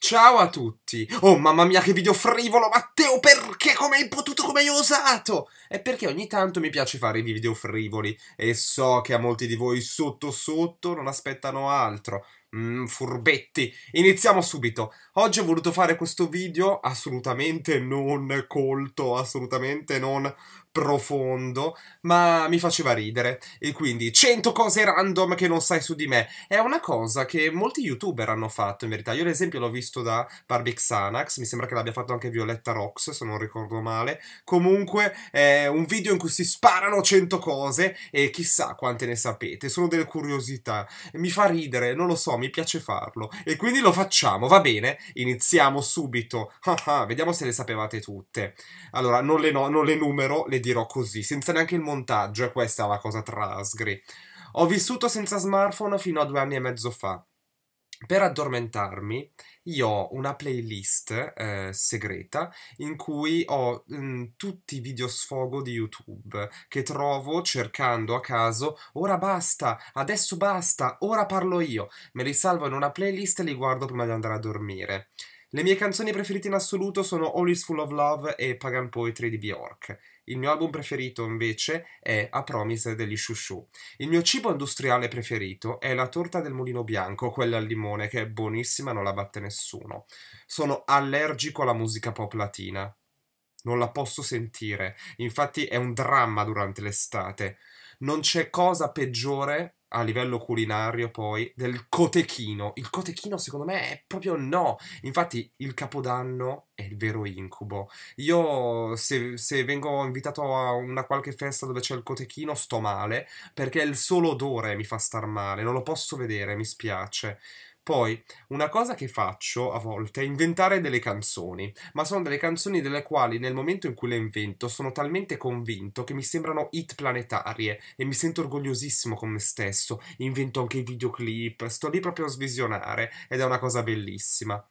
Ciao a tutti! Oh mamma mia che video frivolo Matteo, perché come hai potuto, come hai osato? È perché ogni tanto mi piace fare i video frivoli e so che a molti di voi sotto sotto non aspettano altro. Mmm, furbetti. Iniziamo subito. Oggi ho voluto fare questo video assolutamente non colto, assolutamente non profondo, ma mi faceva ridere. E quindi 100 cose random che non sai su di me. È una cosa che molti youtuber hanno fatto in verità. Io ad esempio l'ho visto da Barbie Xanax, mi sembra che l'abbia fatto anche Violetta Rox, se non ricordo male. Comunque è un video in cui si sparano 100 cose e chissà quante ne sapete. Sono delle curiosità. Mi fa ridere, non lo so, mi piace farlo. E quindi lo facciamo, va bene? Iniziamo subito. Ah, ah, vediamo se le sapevate tutte. Allora, non le, no, non le numero, le dico dirò così, senza neanche il montaggio, e questa è la cosa trasgri. Ho vissuto senza smartphone fino a due anni e mezzo fa. Per addormentarmi, io ho una playlist eh, segreta in cui ho mh, mm, tutti i video sfogo di YouTube che trovo cercando a caso ora basta, adesso basta, ora parlo io. Me li salvo in una playlist e li guardo prima di andare a dormire. Le mie canzoni preferite in assoluto sono All Is Full of Love e Pagan Poetry di Bjork. Il mio album preferito invece è A Promise degli Shushu. Il mio cibo industriale preferito è la torta del mulino bianco, quella al limone, che è buonissima, non la batte nessuno. Sono allergico alla musica pop latina. Non la posso sentire, infatti è un dramma durante l'estate. Non c'è cosa peggiore a livello culinario poi del cotechino. Il cotechino secondo me è proprio no. Infatti il capodanno è il vero incubo. Io se, se vengo invitato a una qualche festa dove c'è il cotechino sto male perché il solo odore mi fa star male, non lo posso vedere, mi spiace. Poi, una cosa che faccio a volte è inventare delle canzoni, ma sono delle canzoni delle quali nel momento in cui le invento sono talmente convinto che mi sembrano hit planetarie e mi sento orgogliosissimo con me stesso. Invento anche i videoclip, sto lì proprio a svisionare ed è una cosa bellissima.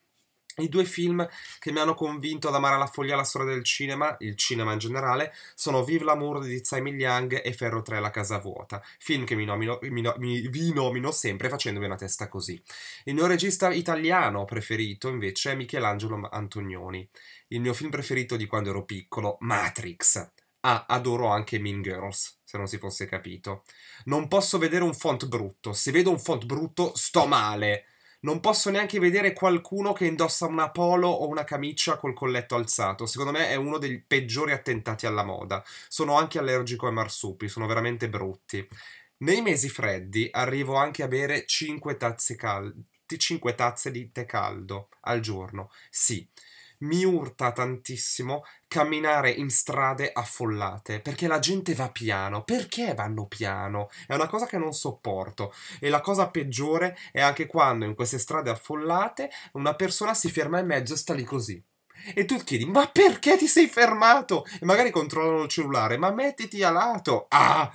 I due film che mi hanno convinto ad amare la follia la storia del cinema, il cinema in generale, sono Vive l'amour di Tsai Min Liang e Ferro 3 La casa vuota, film che mi nomino, mi, no, mi, vi nomino sempre facendovi una testa così. Il mio regista italiano preferito invece è Michelangelo Antonioni. Il mio film preferito di quando ero piccolo, Matrix. Ah, adoro anche Mean Girls, se non si fosse capito. Non posso vedere un font brutto, se vedo un font brutto sto male non posso neanche vedere qualcuno che indossa una polo o una camicia col colletto alzato. Secondo me è uno dei peggiori attentati alla moda. Sono anche allergico ai marsupi, sono veramente brutti. Nei mesi freddi arrivo anche a bere 5 tazze, cal- 5 tazze di tè caldo al giorno. Sì, mi urta tantissimo camminare in strade affollate perché la gente va piano. Perché vanno piano? È una cosa che non sopporto. E la cosa peggiore è anche quando in queste strade affollate una persona si ferma in mezzo e sta lì così. E tu chiedi, ma perché ti sei fermato? E magari controllano il cellulare, ma mettiti a lato. Ah!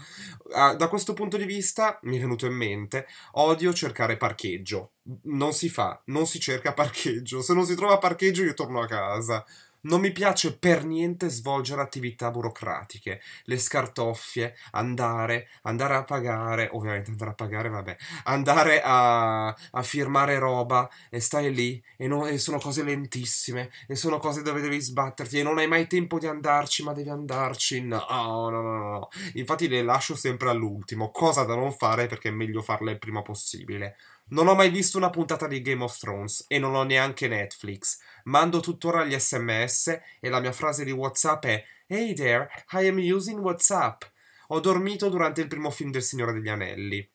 ah da questo punto di vista mi è venuto in mente, odio cercare parcheggio. Non si fa, non si cerca parcheggio. Se non si trova parcheggio io torno a casa. Non mi piace per niente svolgere attività burocratiche, le scartoffie, andare, andare a pagare, ovviamente andare a pagare, vabbè, andare a, a firmare roba e stai lì e, non, e sono cose lentissime e sono cose dove devi sbatterti e non hai mai tempo di andarci, ma devi andarci. No, no, no, no. no. Infatti le lascio sempre all'ultimo, cosa da non fare perché è meglio farle il prima possibile. Non ho mai visto una puntata di Game of Thrones e non ho neanche Netflix. Mando tuttora gli sms e la mia frase di WhatsApp è Hey there, I am using WhatsApp. Ho dormito durante il primo film del Signore degli Anelli.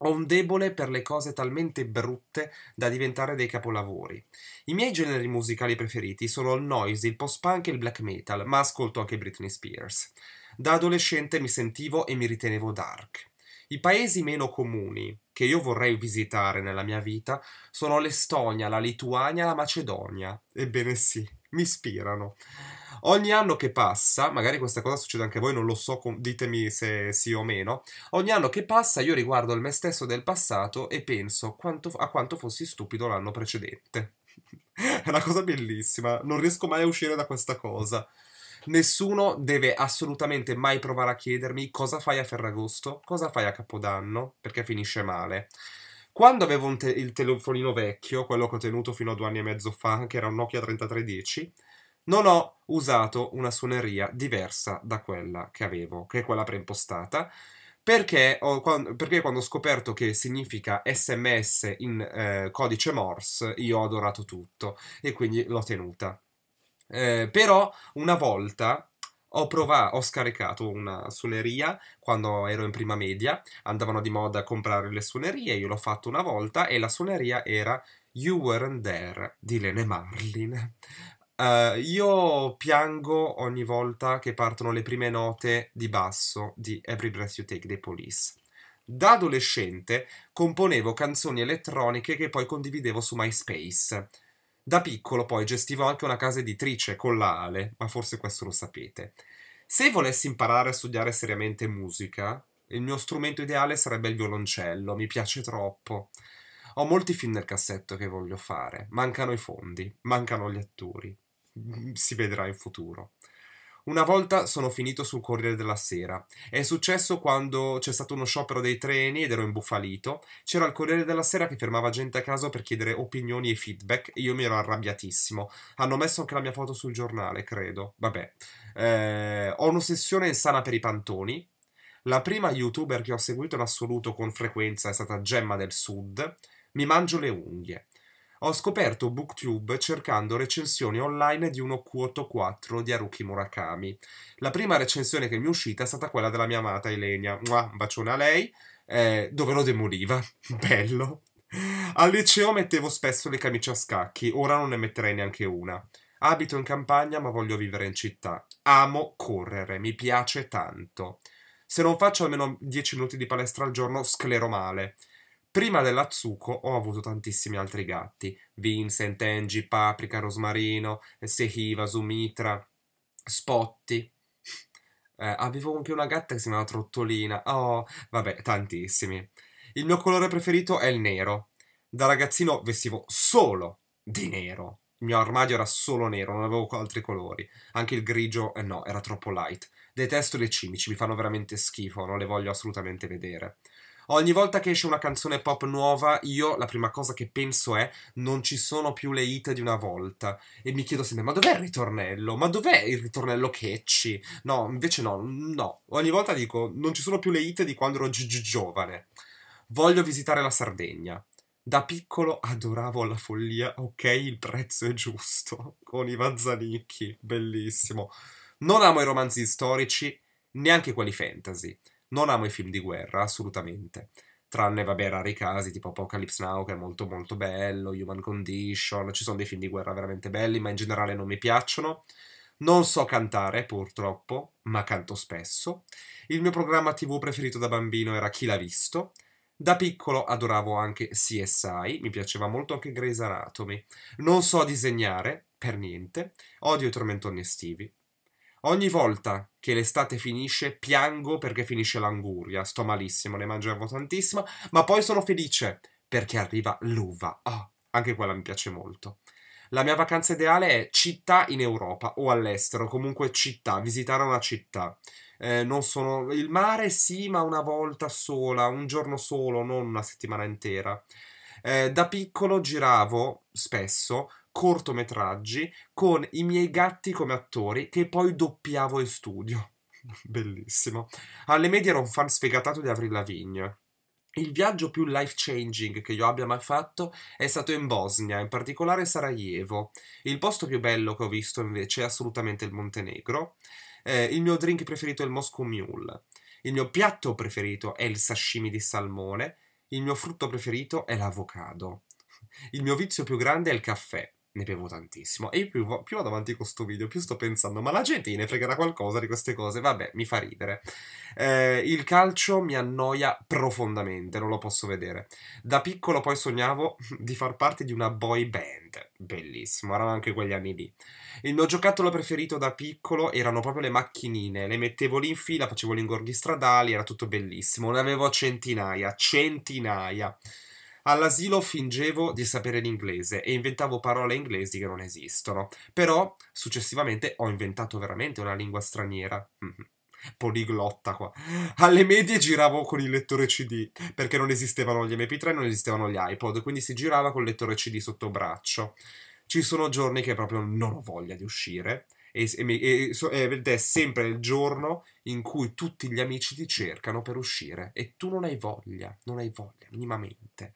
Ho un debole per le cose talmente brutte da diventare dei capolavori. I miei generi musicali preferiti sono il noise, il post-punk e il black metal, ma ascolto anche Britney Spears. Da adolescente mi sentivo e mi ritenevo dark. I paesi meno comuni, che io vorrei visitare nella mia vita sono l'Estonia, la Lituania la Macedonia. Ebbene sì, mi ispirano. Ogni anno che passa, magari questa cosa succede anche a voi, non lo so, ditemi se sì o meno. Ogni anno che passa io riguardo il me stesso del passato e penso quanto, a quanto fossi stupido l'anno precedente. È una cosa bellissima, non riesco mai a uscire da questa cosa. Nessuno deve assolutamente mai provare a chiedermi cosa fai a Ferragosto, cosa fai a Capodanno, perché finisce male. Quando avevo te- il telefonino vecchio, quello che ho tenuto fino a due anni e mezzo fa, che era un Nokia 3310, non ho usato una suoneria diversa da quella che avevo, che è quella preimpostata, perché, ho, perché quando ho scoperto che significa sms in eh, codice Morse, io ho adorato tutto e quindi l'ho tenuta. Eh, però una volta ho provato, ho scaricato una suoneria quando ero in prima media, andavano di moda a comprare le suonerie, io l'ho fatto una volta e la suoneria era You Weren't There di Lene Marlin. Uh, io piango ogni volta che partono le prime note di basso di Every Breath You Take dei Police. Da adolescente componevo canzoni elettroniche che poi condividevo su MySpace da piccolo poi gestivo anche una casa editrice con la Ale, ma forse questo lo sapete. Se volessi imparare a studiare seriamente musica, il mio strumento ideale sarebbe il violoncello, mi piace troppo. Ho molti film nel cassetto che voglio fare, mancano i fondi, mancano gli attori. Si vedrà in futuro. Una volta sono finito sul Corriere della Sera. È successo quando c'è stato uno sciopero dei treni ed ero imbufalito. C'era il Corriere della Sera che fermava gente a caso per chiedere opinioni e feedback e io mi ero arrabbiatissimo. Hanno messo anche la mia foto sul giornale, credo. Vabbè. Eh, ho un'ossessione insana per i pantoni. La prima youtuber che ho seguito in assoluto con frequenza è stata Gemma del Sud. Mi mangio le unghie. Ho scoperto Booktube cercando recensioni online di uno Quoto 4 di Haruki Murakami. La prima recensione che mi è uscita è stata quella della mia amata Elenia. Mua, un bacione a lei, eh, dove lo demoliva. Bello. Al liceo mettevo spesso le camicie a scacchi, ora non ne metterei neanche una. Abito in campagna ma voglio vivere in città. Amo correre, mi piace tanto. Se non faccio almeno 10 minuti di palestra al giorno sclero male. Prima della Tsuko ho avuto tantissimi altri gatti, Vincent, Angie, Paprika, Rosmarino, Sehiva, Sumitra, Spotti. Eh, avevo anche una gatta che si chiamava Trottolina. Oh, vabbè, tantissimi. Il mio colore preferito è il nero. Da ragazzino vestivo solo di nero. Il mio armadio era solo nero, non avevo altri colori. Anche il grigio, eh no, era troppo light. Detesto le cimici, mi fanno veramente schifo, non le voglio assolutamente vedere. Ogni volta che esce una canzone pop nuova, io la prima cosa che penso è non ci sono più le hit di una volta. E mi chiedo sempre, ma dov'è il ritornello? Ma dov'è il ritornello catchy? No, invece no, no. Ogni volta dico, non ci sono più le hit di quando ero gi- giovane. Voglio visitare la Sardegna. Da piccolo adoravo la follia, ok, il prezzo è giusto, con i Vanzanicchi, bellissimo. Non amo i romanzi storici, neanche quelli fantasy. Non amo i film di guerra, assolutamente. Tranne, vabbè, rari casi tipo Apocalypse Now, che è molto molto bello, Human Condition, ci sono dei film di guerra veramente belli, ma in generale non mi piacciono. Non so cantare, purtroppo, ma canto spesso. Il mio programma TV preferito da bambino era Chi l'ha visto. Da piccolo adoravo anche CSI, mi piaceva molto anche Grey's Anatomy. Non so disegnare, per niente. Odio i tormentoni estivi. Ogni volta che l'estate finisce, piango perché finisce l'anguria. Sto malissimo, ne mangiavo tantissimo. ma poi sono felice perché arriva l'uva. Oh, anche quella mi piace molto. La mia vacanza ideale è città in Europa o all'estero, comunque città, visitare una città. Eh, non sono il mare, sì, ma una volta sola, un giorno solo, non una settimana intera. Eh, da piccolo giravo spesso cortometraggi con i miei gatti come attori che poi doppiavo in studio. Bellissimo. Alle medie ero un fan sfegatato di Avril Lavigne. Il viaggio più life changing che io abbia mai fatto è stato in Bosnia, in particolare Sarajevo. Il posto più bello che ho visto invece è assolutamente il Montenegro. Eh, il mio drink preferito è il Moscow Mule. Il mio piatto preferito è il sashimi di salmone. Il mio frutto preferito è l'avocado. Il mio vizio più grande è il caffè ne bevo tantissimo. E più, più, vado avanti con questo video, più sto pensando, ma la gente ne fregherà qualcosa di queste cose? Vabbè, mi fa ridere. Eh, il calcio mi annoia profondamente, non lo posso vedere. Da piccolo poi sognavo di far parte di una boy band. Bellissimo, erano anche quegli anni lì. Il mio giocattolo preferito da piccolo erano proprio le macchinine. Le mettevo lì in fila, facevo gli ingorghi stradali, era tutto bellissimo. Ne avevo centinaia, centinaia. All'asilo fingevo di sapere l'inglese e inventavo parole inglesi che non esistono, però successivamente ho inventato veramente una lingua straniera. Mhm. Poliglotta qua. Alle medie giravo con il lettore CD perché non esistevano gli MP3, non esistevano gli iPod, quindi si girava col lettore CD sotto braccio. Ci sono giorni che proprio non ho voglia di uscire ed è sempre il giorno in cui tutti gli amici ti cercano per uscire e tu non hai voglia, non hai voglia minimamente.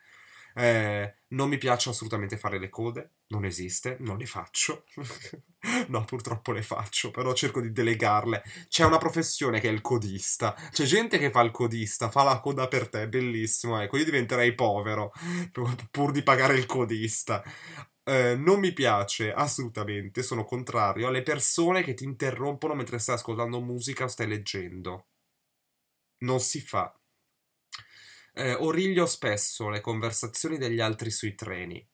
Eh, non mi piace assolutamente fare le code, non esiste, non le faccio. no, purtroppo le faccio, però cerco di delegarle. C'è una professione che è il codista. C'è gente che fa il codista, fa la coda per te, bellissimo. Ecco, io diventerei povero pur di pagare il codista. Eh, non mi piace assolutamente, sono contrario alle persone che ti interrompono mentre stai ascoltando musica o stai leggendo. Non si fa eh, origlio spesso le conversazioni degli altri sui treni.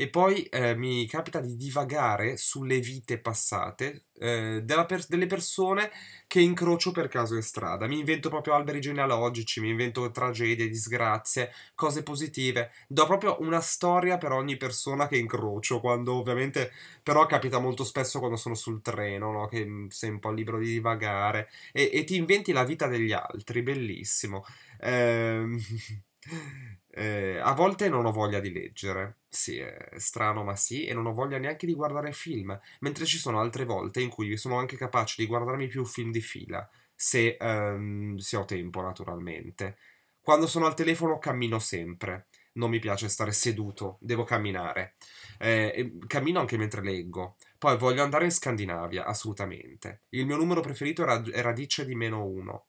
E poi eh, mi capita di divagare sulle vite passate eh, per- delle persone che incrocio per caso in strada. Mi invento proprio alberi genealogici, mi invento tragedie, disgrazie, cose positive. Do proprio una storia per ogni persona che incrocio, quando ovviamente però capita molto spesso quando sono sul treno, no? che mm, sei un po' libero di divagare e, e ti inventi la vita degli altri, bellissimo. Ehm... Eh, a volte non ho voglia di leggere, sì, è strano ma sì, e non ho voglia neanche di guardare film, mentre ci sono altre volte in cui sono anche capace di guardarmi più film di fila, se, um, se ho tempo naturalmente. Quando sono al telefono cammino sempre, non mi piace stare seduto, devo camminare. Eh, cammino anche mentre leggo. Poi voglio andare in Scandinavia, assolutamente. Il mio numero preferito è cioè radice di meno 1.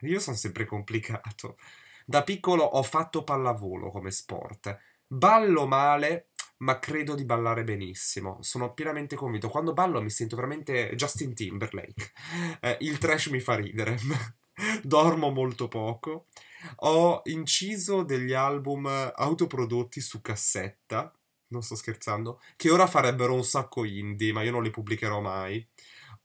Io sono sempre complicato. Da piccolo ho fatto pallavolo come sport. Ballo male, ma credo di ballare benissimo. Sono pienamente convinto. Quando ballo mi sento veramente Justin Timberlake. Eh, il trash mi fa ridere. Dormo molto poco. Ho inciso degli album autoprodotti su cassetta. Non sto scherzando. Che ora farebbero un sacco indie, ma io non li pubblicherò mai.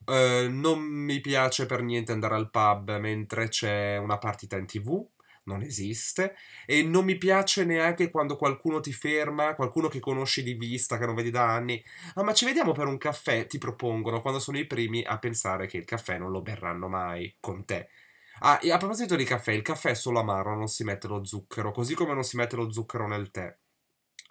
Eh, non mi piace per niente andare al pub mentre c'è una partita in tv non esiste e non mi piace neanche quando qualcuno ti ferma, qualcuno che conosci di vista, che non vedi da anni, ah ma ci vediamo per un caffè, ti propongono quando sono i primi a pensare che il caffè non lo berranno mai con te. Ah, e a proposito di caffè, il caffè è solo amaro, non si mette lo zucchero, così come non si mette lo zucchero nel tè.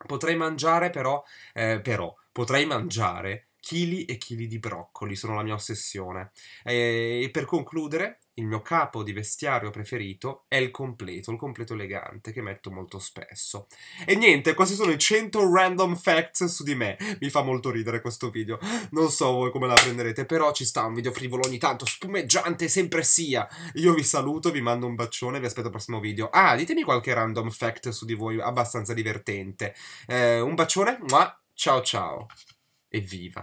Potrei mangiare però, eh, però, potrei mangiare chili e chili di broccoli, sono la mia ossessione. Eh, e per concludere, il mio capo di vestiario preferito è il completo, il completo elegante che metto molto spesso. E niente, questi sono i 100 random facts su di me. Mi fa molto ridere questo video. Non so voi come la prenderete, però ci sta un video frivolo ogni tanto, spumeggiante sempre sia. Io vi saluto, vi mando un bacione, vi aspetto al prossimo video. Ah, ditemi qualche random fact su di voi abbastanza divertente. Eh, un bacione, ma ciao ciao. Evviva!